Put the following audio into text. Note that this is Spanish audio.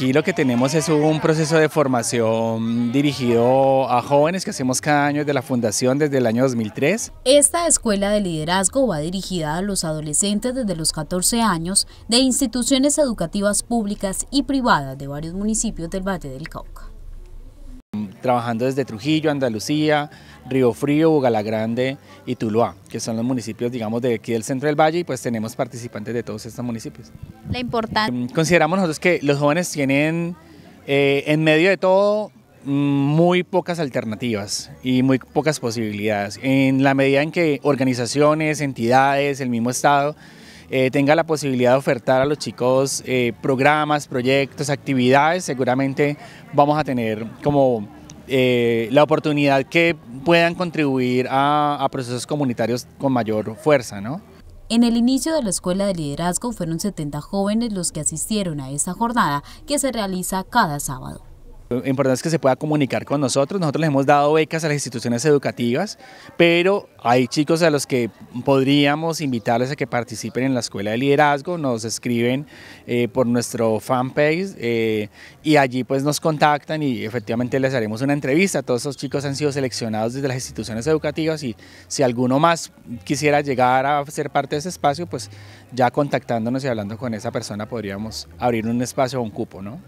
Aquí lo que tenemos es un proceso de formación dirigido a jóvenes que hacemos cada año desde la fundación desde el año 2003. Esta escuela de liderazgo va dirigida a los adolescentes desde los 14 años de instituciones educativas públicas y privadas de varios municipios del Valle del Cauca trabajando desde Trujillo, Andalucía, Río Frío, Bugalagrande y Tuluá, que son los municipios, digamos, de aquí del centro del valle y pues tenemos participantes de todos estos municipios. La importante. Em, consideramos nosotros que los jóvenes tienen eh, en medio de todo mm, muy pocas alternativas y muy pocas posibilidades. En la medida en que organizaciones, entidades, el mismo Estado eh, tenga la posibilidad de ofertar a los chicos eh, programas, proyectos, actividades, seguramente vamos a tener como eh, la oportunidad que puedan contribuir a, procesos comunitarios con mayor fuerza, En el inicio de la Escuela de Liderazgo fueron 70 jóvenes los que asistieron a esa jornada que se realiza cada sábado. Lo importante es que se pueda comunicar con nosotros. Nosotros les hemos dado becas a las instituciones educativas, pero hay chicos a los que podríamos invitarles a que participen en la escuela de liderazgo. Nos escriben eh, por nuestro fanpage eh, y allí pues nos contactan y efectivamente les haremos una entrevista. Todos esos chicos han sido seleccionados desde las instituciones educativas y si alguno más quisiera llegar a ser parte de ese espacio, pues ya contactándonos y hablando con esa persona podríamos abrir un espacio o un cupo, ¿no?